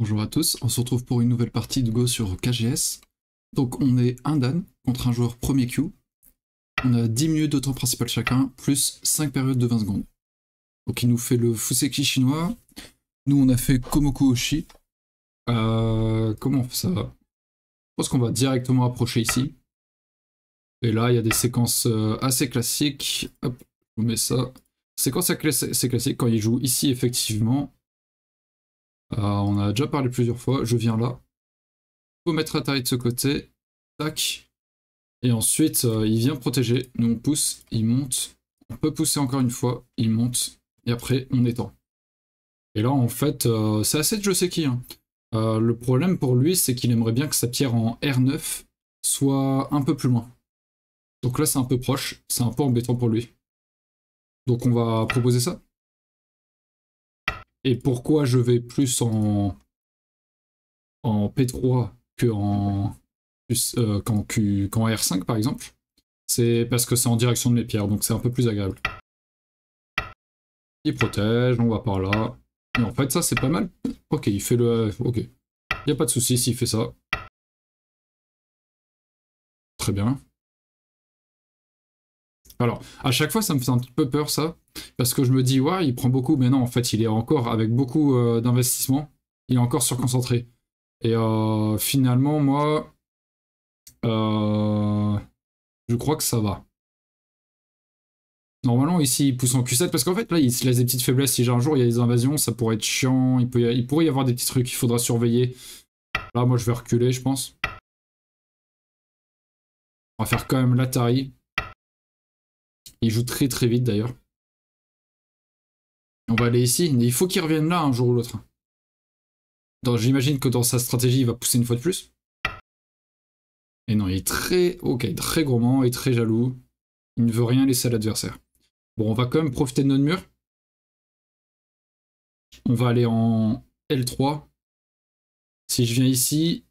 Bonjour à tous, on se retrouve pour une nouvelle partie de Go sur KGS. Donc on est un Dan contre un joueur premier Q. On a 10 minutes de temps principal chacun, plus 5 périodes de 20 secondes. Donc il nous fait le Fuseki chinois. Nous on a fait komokuoshi. Oshi. Euh, comment ça va ça Je pense qu'on va directement approcher ici. Et là il y a des séquences euh, assez classiques. Hop, ça c'est mets ça. Séquence assez classique quand il joue ici effectivement. Euh, on a déjà parlé plusieurs fois, je viens là. Faut mettre Atari de ce côté. Tac. Et ensuite, euh, il vient protéger. Nous, on pousse, il monte. On peut pousser encore une fois, il monte. Et après, on étend. Et là, en fait, euh, c'est assez de je sais qui. le problème pour lui, c'est qu'il aimerait bien que sa pierre en R9 soit un peu plus loin. Donc là, c'est un peu proche. C'est un peu embêtant pour lui. Donc on va proposer ça. Et pourquoi je vais plus en, P3 euh, qu'en R5 par exemple C'est parce que c'est en direction de mes pierres, donc c'est un peu plus agréable. Il protège, on va par là. Mais en fait ça c'est pas mal. Ok, il fait le... Ok. Il a pas de souci s'il fait ça. Très bien. Alors, à chaque fois, ça me fait un petit peu peur, ça parce que je me dis, ouais, il prend beaucoup, mais non, en fait, il est encore avec beaucoup euh, d'investissement, il est encore surconcentré. Et euh, finalement, moi, euh, je crois que ça va. Normalement, ici, il pousse en Q7, parce qu'en fait, là, il se laisse des petites faiblesses. Si j'ai un jour, il y a des invasions, ça pourrait être chiant, il, il pourrait y avoir des petits trucs qu'il faudra surveiller. Là, moi, je vais reculer, je pense. On va faire quand même l'Atari. Il joue très très vite d'ailleurs. On va aller ici. Mais il faut qu'il revienne là un jour ou l'autre. J'imagine que dans sa stratégie, il va pousser une fois de plus. Et non, il est très... Ok, très gourmand et très jaloux. Il ne veut rien laisser à l'adversaire. Bon, on va quand même profiter de notre mur. On va aller en L3. Si je viens ici,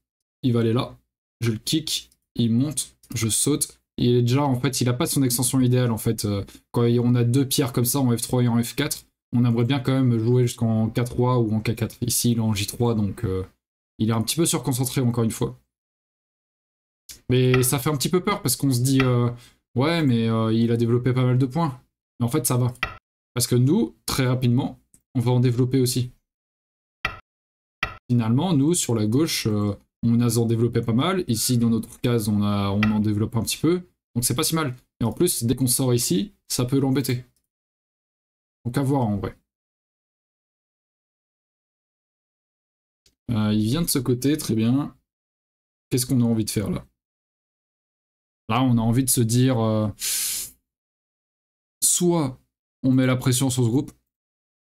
il va aller là. Je le kick, il monte, je saute. Il est déjà, en fait, il n'a pas son extension idéale, en fait. Euh, quand on a deux pierres comme ça en F3 et en F4, on aimerait bien quand même jouer jusqu'en K3 ou en K4. Ici, il est en J3, donc euh, il est un petit peu surconcentré, encore une fois. Mais ça fait un petit peu peur, parce qu'on se dit, euh, ouais, mais euh, il a développé pas mal de points. Mais en fait, ça va. Parce que nous, très rapidement, on va en développer aussi. Finalement, nous, sur la gauche, on a en développé pas mal. Ici, dans notre case, on, a, on en développe un petit peu. Donc c'est pas si mal. Et en plus, dès qu'on sort ici, ça peut l'embêter. Donc à voir en vrai. Euh, il vient de ce côté, très bien. Qu'est-ce qu'on a envie de faire là Là, on a envie de se dire euh, soit on met la pression sur ce groupe,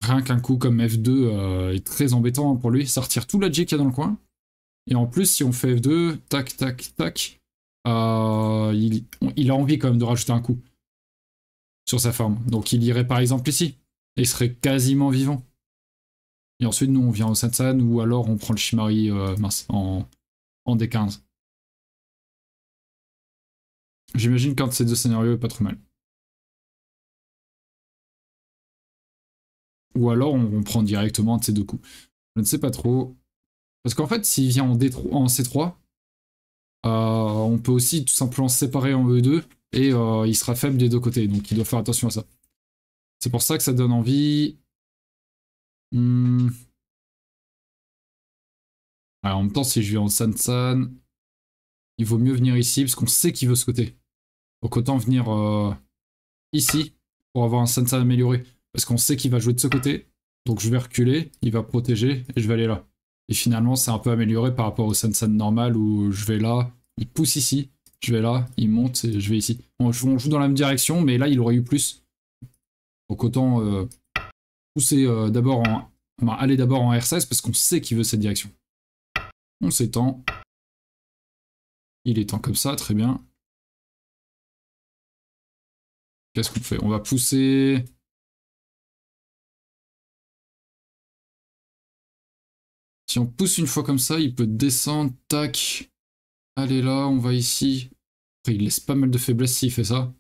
rien qu'un coup comme F2 euh, est très embêtant pour lui, ça retire tout l'ADJ qu'il y a dans le coin. Et en plus, si on fait F2, tac, tac, tac, il, a envie quand même de rajouter un coup sur sa forme. Donc il irait par exemple ici. Et il serait quasiment vivant. Et ensuite, nous, on vient au Satsan ou alors on prend le Shimari euh, en, D15. J'imagine qu'un de ces deux scénarios est pas trop mal. Ou alors on, prend directement un de ces deux coups. Je ne sais pas trop. Parce qu'en fait, s'il vient en, en C3, euh, on peut aussi tout simplement se séparer en E2 et euh, il sera faible des deux côtés. Donc il doit faire attention à ça. C'est pour ça que ça donne envie. Hmm. en même temps, si je vais en Sansan, il vaut mieux venir ici parce qu'on sait qu'il veut ce côté. Donc autant venir euh, ici pour avoir un Sansan amélioré. Parce qu'on sait qu'il va jouer de ce côté. Donc je vais reculer, il va protéger et je vais aller là. Et finalement, c'est un peu amélioré par rapport au Sansan normal où je vais là, il pousse ici, je vais là, il monte et je vais ici. on joue dans la même direction, mais là, il aurait eu plus. Donc autant euh, pousser euh, d'abord en... On va aller d'abord en R16 parce qu'on sait qu'il veut cette direction. On s'étend. Il étend comme ça, très bien. Qu'est-ce qu'on fait On va pousser... Si on pousse une fois comme ça, il peut descendre, tac. Allez là, on va ici. Après, il laisse pas mal de faiblesse s'il fait ça.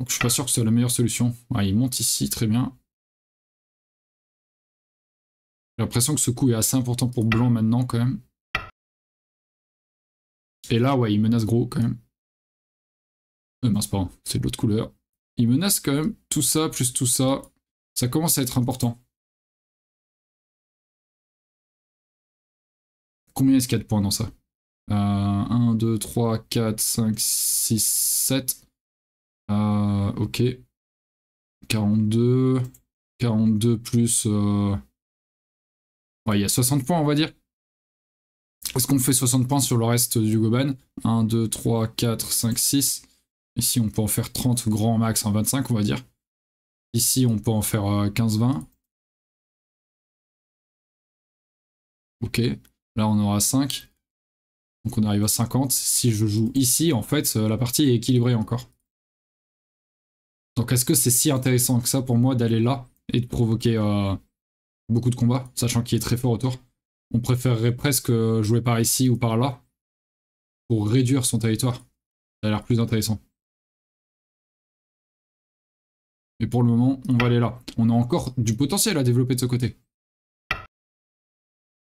Donc je suis pas sûr que c'est la meilleure solution. Ouais, il monte ici, très bien. J'ai l'impression que ce coup est assez important pour blanc maintenant quand même. Et là, ouais, il menace gros quand même. Euh, mince, pardon, c'est de l'autre couleur. Il menace quand même tout ça, plus tout ça. Ça commence à être important. Combien est-ce qu'il y a de points dans ça 1, 2, 3, 4, 5, 6, 7. Euh, ok. 42. 42 plus... Euh, il y a 60 points, on va dire. Est-ce qu'on fait 60 points sur le reste du Goban 1, 2, 3, 4, 5, 6. Ici, on peut en faire 30 grand max, en hein, 25, on va dire. Ici, on peut en faire 15-20. Euh, ok. Là, on aura 5. Donc, on arrive à 50. Si je joue ici, en fait, la partie est équilibrée encore. Donc est-ce que c'est si intéressant que ça pour moi d'aller là et de provoquer euh, beaucoup de combats, sachant qu'il est très fort autour On préférerait presque euh, jouer par ici ou par là pour réduire son territoire. Ça a l'air plus intéressant. Et pour le moment, on va aller là. On a encore du potentiel à développer de ce côté.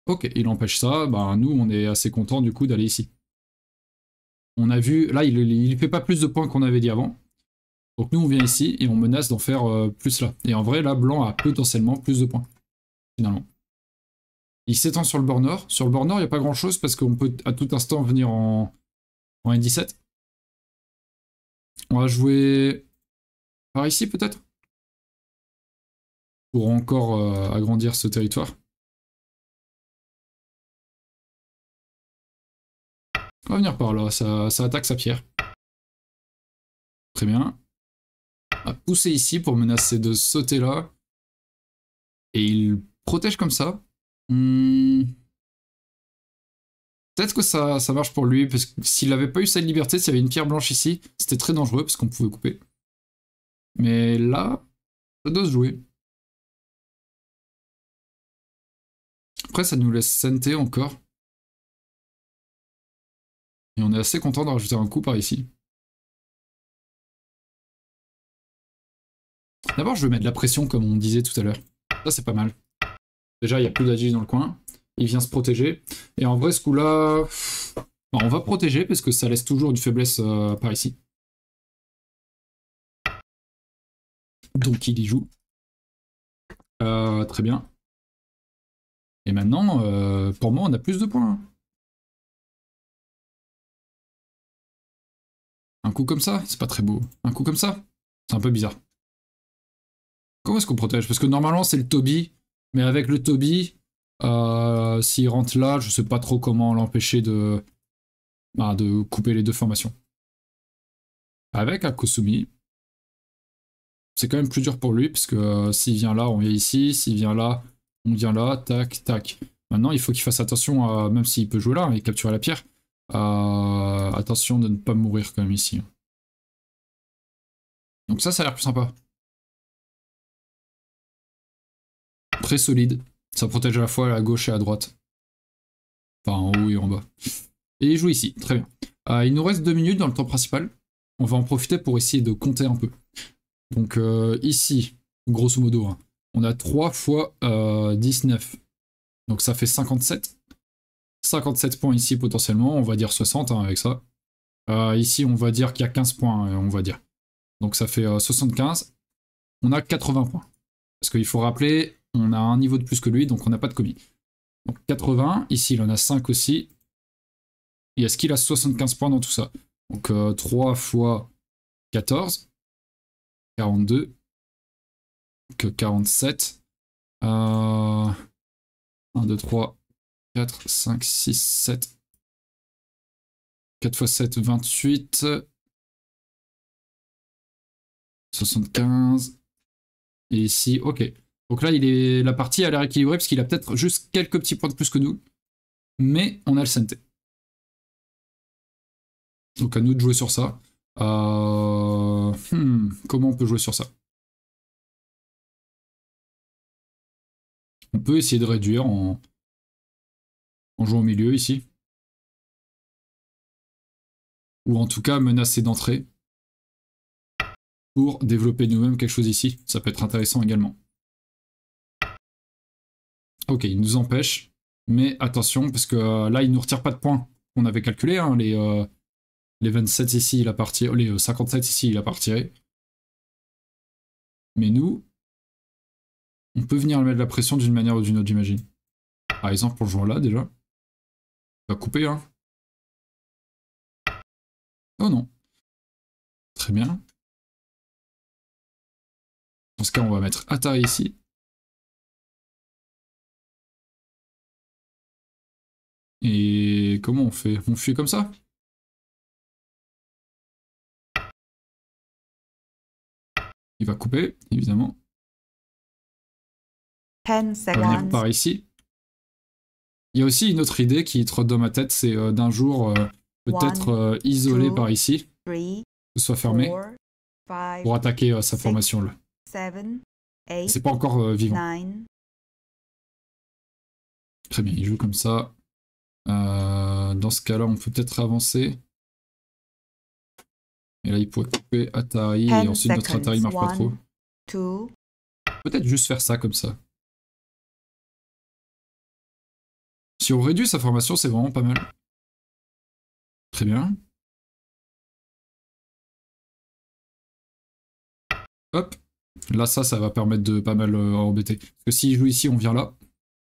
Ok, il empêche ça. Bah, nous, on est assez content du coup d'aller ici. On a vu... Là, il ne fait pas plus de points qu'on avait dit avant. Donc nous, on vient ici et on menace d'en faire euh, plus là. Et en vrai, là, blanc a potentiellement plus de points, finalement. Il s'étend sur le bord nord. Sur le bord nord, il n'y a pas grand-chose parce qu'on peut à tout instant venir en, N17. On va jouer par ici, peut-être Pour encore euh, agrandir ce territoire. On va venir par là, ça, ça attaque sa pierre. Très bien a poussé ici pour menacer de sauter là. Et il protège comme ça. Hmm. Peut-être que ça, marche pour lui, parce que s'il n'avait pas eu cette liberté, s'il y avait une pierre blanche ici, c'était très dangereux, parce qu'on pouvait couper. Mais là, ça doit se jouer. Après, ça nous laisse santé encore. Et on est assez content de rajouter un coup par ici. D'abord, je veux mettre de la pression, comme on disait tout à l'heure. Ça, c'est pas mal. Déjà, il n'y a plus d'agis dans le coin. Il vient se protéger. Et en vrai, ce coup-là... on va protéger, parce que ça laisse toujours une faiblesse euh, par ici. Donc, il y joue. Euh, très bien. Et maintenant, euh, pour moi, on a plus de points. Un coup comme ça, c'est pas très beau. Un coup comme ça, c'est un peu bizarre. Comment est-ce qu'on protège Parce que normalement, c'est le Toby. Mais avec le Toby, euh, s'il rentre là, je ne sais pas trop comment l'empêcher de, bah, de couper les deux formations. Avec Akosumi, c'est quand même plus dur pour lui, parce que euh, s'il vient là, on vient ici, s'il vient là, on vient là, tac, tac. Maintenant, il faut qu'il fasse attention, à, même s'il peut jouer là et capturer la pierre, attention de ne pas mourir quand même ici. Donc ça, ça a l'air plus sympa. Très solide. Ça protège à la fois à gauche et à droite. Enfin, en haut et en bas. Et il joue ici, très bien. Euh, il nous reste deux minutes dans le temps principal. On va en profiter pour essayer de compter un peu. Donc euh, ici, grosso modo, hein, on a 3 fois 19. Euh, Donc ça fait 57. 57 points ici potentiellement, on va dire 60 hein, avec ça. ici, on va dire qu'il y a 15 points, hein, on va dire. Donc ça fait 75. On a 80 points. Parce qu'il faut rappeler, on a un niveau de plus que lui, donc on n'a pas de commis. Donc 80, ici il en a 5 aussi. Et est-ce qu'il a 75 points dans tout ça Donc 3 euh, fois 14, 42, donc 47, 1, 2, 3, 4, 5, 6, 7, 4 x 7, 28, 75, et ici, ok. Donc là, il est, la partie a l'air équilibrée parce qu'il a peut-être juste quelques petits points de plus que nous. Mais on a le Sente. Donc à nous de jouer sur ça. Euh, hmm, comment on peut jouer sur ça On peut essayer de réduire en, jouant au milieu ici. Ou en tout cas menacer d'entrer pour développer nous-mêmes quelque chose ici. Ça peut être intéressant également. Ok, il nous empêche. Mais attention, parce que euh, là, il ne nous retire pas de points. On avait calculé, hein, les, euh, les 27 ici, il a parti, euh, les 57 euh, ici, il a Mais nous, on peut venir mettre la pression d'une manière ou d'une autre, j'imagine. Par exemple, pour le joueur là, déjà. il va couper, hein. Oh non. Très bien. Dans ce cas, on va mettre Atta ici. Et comment on fait On fuit comme ça Il va couper, évidemment. Il va venir par ici. Il y a aussi une autre idée qui trotte dans ma tête, c'est euh, d'un jour euh, peut-être euh, isolé par ici, que ce soit fermé, pour attaquer sa formation là. C'est pas encore vivant. Très bien, il joue comme ça. Euh, dans ce cas-là, on peut peut-être avancer. Et là, il pourrait couper Atari, et ensuite notre Atari marche pas trop. Peut-être juste faire ça comme ça. Si on réduit sa formation, c'est vraiment pas mal. Très bien. Hop. Là, ça, ça va permettre de pas mal euh, embêter. Parce que s'il joue ici, on vient là.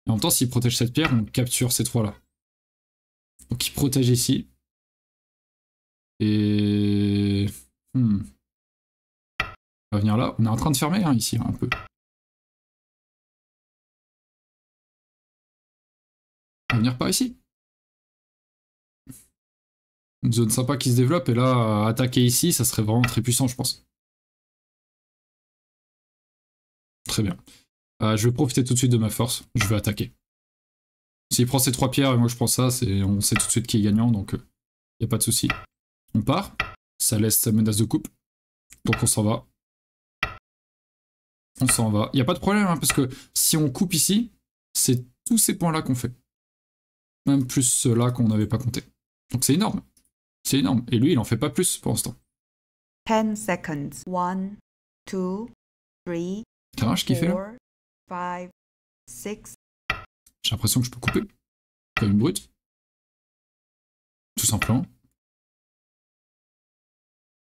Et en même temps, s'il protège cette pierre, on capture ces trois-là qui protège ici. Et... Hmm. On va venir là. On est en train de fermer hein, ici, un peu. On va venir par ici. Une zone sympa qui se développe. Et là, attaquer ici, ça serait vraiment très puissant, je pense. Très bien. Euh, je vais profiter tout de suite de ma force. Je vais attaquer. S'il prend ses trois pierres et moi je prends ça, on sait tout de suite qui est gagnant, donc il euh, n'y a pas de souci. On part. Ça laisse sa menace de coupe. Donc on s'en va. On s'en va. Il n'y a pas de problème, hein, parce que si on coupe ici, c'est tous ces points-là qu'on fait. Même plus ceux-là qu'on n'avait pas compté. Donc c'est énorme. C'est énorme. Et lui, il n'en fait pas plus pour l'instant. 10 seconds. 1, 2, 3, 4, 5, 6, j'ai l'impression que je peux couper, comme une brute. Tout simplement.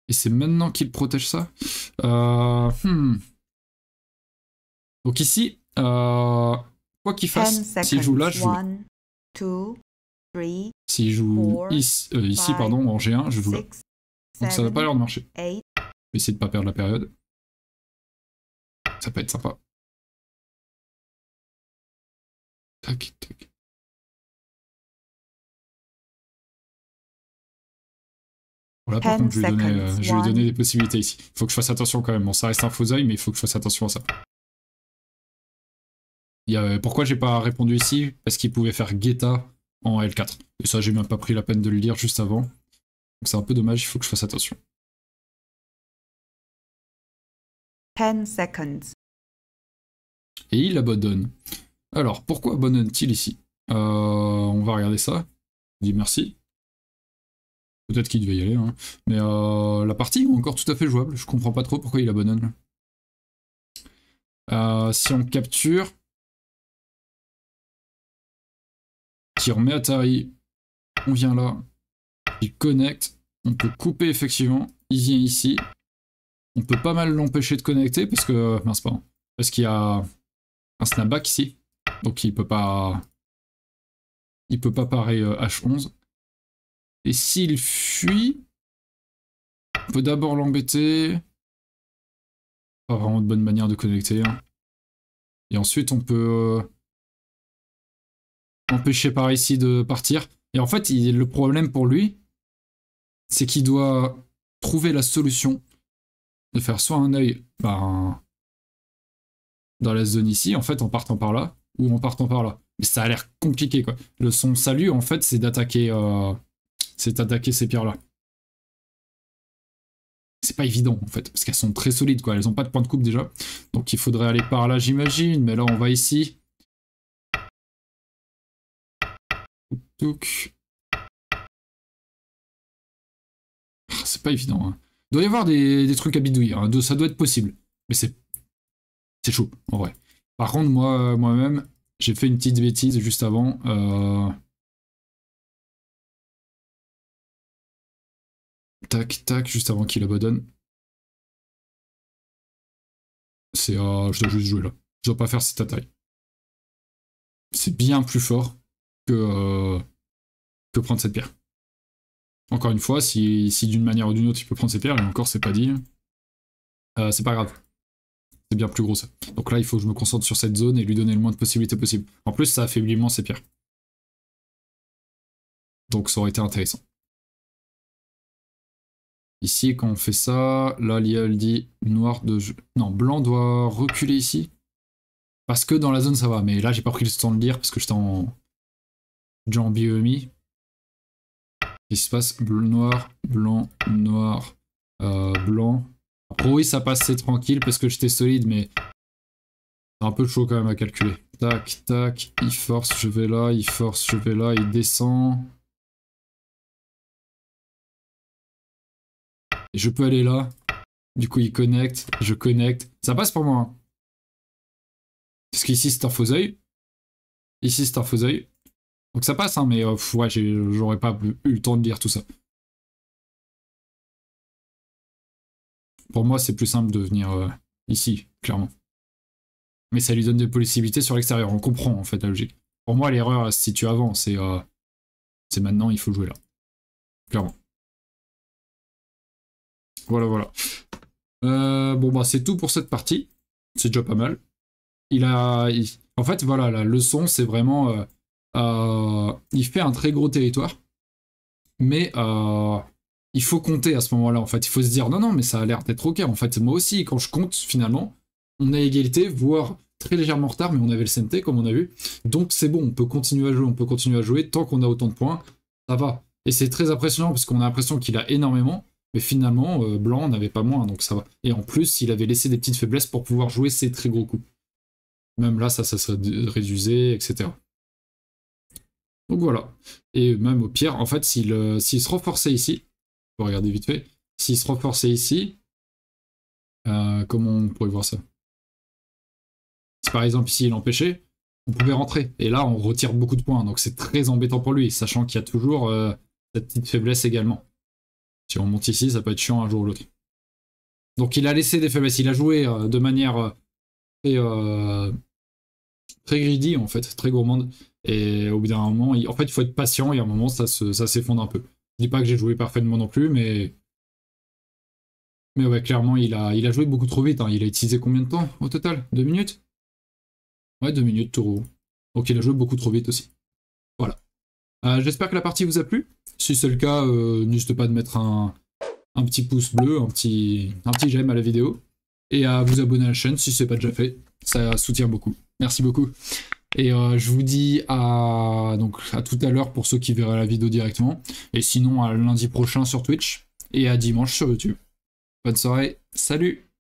Et c'est maintenant qu'il protège ça euh, hmm. Donc ici, euh, quoi qu'il fasse, s'il joue là, je joue si je joue ici, euh, pardon, en G1, je joue là. Donc ça va pas l'air de marcher. Je vais essayer de ne pas perdre la période. Ça peut être sympa. Tac, tac. Voilà, par contre, je vais, donner, euh, donner des possibilités ici. Il faut que je fasse attention quand même. Bon, ça reste un faux œil, mais il faut que je fasse attention à ça. Il y a, euh, pourquoi j'ai pas répondu ici Parce qu'il pouvait faire Guetta en L4. Et ça, j'ai même pas pris la peine de le lire juste avant. Donc c'est un peu dommage, il faut que je fasse attention. 10 seconds. Et il abandonne. Alors, pourquoi abandonne-t-il ici euh, On va regarder ça. Je dis merci. Peut-être qu'il devait y aller. Hein. Mais euh, la partie est encore tout à fait jouable. Je comprends pas trop pourquoi il abandonne. Euh, si on capture... on remet Atari. On vient là. Il connecte. On peut couper effectivement. Il vient ici. On peut pas mal l'empêcher de connecter parce que... Mince, Parce qu'il y a un snapback ici. Donc il peut pas. Il peut pas parer H11. Euh, Et s'il fuit, on peut d'abord l'embêter. Pas vraiment de bonne manière de connecter. Hein. Et ensuite, on peut euh, empêcher par ici de partir. Et en fait, le problème pour lui, c'est qu'il doit trouver la solution de faire soit un œil par ben, dans la zone ici, en fait, en partant par là, ou en partant par là. Mais ça a l'air compliqué, quoi. Le son salut, en fait, c'est d'attaquer euh, c'est ces pierres-là. C'est pas évident, en fait, parce qu'elles sont très solides, quoi. Elles ont pas de point de coupe, déjà. Donc il faudrait aller par là, j'imagine, mais là, on va ici. Ah, c'est pas évident, Il hein. doit y avoir des, trucs à bidouiller, hein. ça doit être possible. Mais c'est... C'est chaud, en vrai. Par contre, moi, euh, moi-même, j'ai fait une petite bêtise juste avant. Euh, tac, tac, juste avant qu'il abandonne. C'est, euh, je dois juste jouer là. Je dois pas faire cette attaque. C'est bien plus fort que, que prendre cette pierre. Encore une fois, si, si d'une manière ou d'une autre il peut prendre cette pierre, et encore c'est pas dit, c'est pas grave bien plus grosse Donc là, il faut que je me concentre sur cette zone et lui donner le moins de possibilités possible. En plus, ça affaiblit moins ses pierres. Donc ça aurait été intéressant. Ici, quand on fait ça, là, l'IA elle dit noir de jeu. Non, blanc doit reculer ici. Parce que dans la zone, ça va. Mais là, j'ai pas pris le temps de lire parce que j'étais en... Biomi. qu'est-ce qui se passe noir, blanc, noir, euh, blanc, oui, ça passe, c'est tranquille parce que j'étais solide, mais c'est un peu chaud quand même à calculer. Tac, tac, il force, je vais là, il force, je vais là, il descend. je peux aller là. Du coup, il connecte, je connecte. Ça passe pour moi. Hein. Parce qu'ici, c'est un faux Ici, c'est un faux Donc ça passe, hein, mais euh, ouais, j'aurais pas eu le temps de lire tout ça. pour moi, c'est plus simple de venir euh, ici, clairement. Mais ça lui donne des possibilités sur l'extérieur. On comprend, en fait, la logique. Pour moi, l'erreur, se situe avant, c'est euh, C'est maintenant, il faut jouer là. Clairement. Voilà, voilà. Euh, bon, bah, c'est tout pour cette partie. C'est déjà pas mal. Il a... En fait, voilà, la leçon, c'est vraiment... il fait un très gros territoire, mais il faut compter à ce moment-là, en fait. Il faut se dire, non, non, mais ça a l'air d'être OK. En fait, moi aussi, quand je compte, finalement, on a égalité, voire très légèrement en retard, mais on avait le CMT, comme on a vu. Donc c'est bon, on peut continuer à jouer, on peut continuer à jouer. Tant qu'on a autant de points, ça va. Et c'est très impressionnant, parce qu'on a l'impression qu'il a énormément, mais finalement, euh, Blanc n'avait pas moins, donc ça va. Et en plus, il avait laissé des petites faiblesses pour pouvoir jouer ses très gros coups. Même là, ça, ça serait réduisait, etc. Donc voilà. Et même au pire, en fait, s'il euh, se renforçait ici, peut regarder vite fait. S'il se renforçait ici, euh, comment on pourrait voir ça par exemple ici il empêchait, on pouvait rentrer. Et là, on retire beaucoup de points, donc c'est très embêtant pour lui, sachant qu'il y a toujours euh, cette petite faiblesse également. Si on monte ici, ça peut être chiant un jour ou l'autre. Donc il a laissé des faiblesses, il a joué euh, de manière très, très greedy en fait, très gourmande. Et au bout d'un moment, il... en fait, il faut être patient et à un moment, ça s'effondre un peu. Je dis pas que j'ai joué parfaitement non plus, mais. Mais ouais, clairement, il a, il a joué beaucoup trop vite. Hein. Il a utilisé combien de temps au total Deux minutes Ouais, deux minutes tout Donc il a joué beaucoup trop vite aussi. Voilà. Euh, j'espère que la partie vous a plu. Si c'est le cas, euh, n'hésitez pas de mettre un, petit pouce bleu, un petit, un petit j'aime à la vidéo. Et à vous abonner à la chaîne si ce n'est pas déjà fait. Ça soutient beaucoup. Merci beaucoup. Et euh, je vous dis à, à tout à l'heure pour ceux qui verraient la vidéo directement. Et sinon, à lundi prochain sur Twitch. Et à dimanche sur YouTube. Bonne soirée. Salut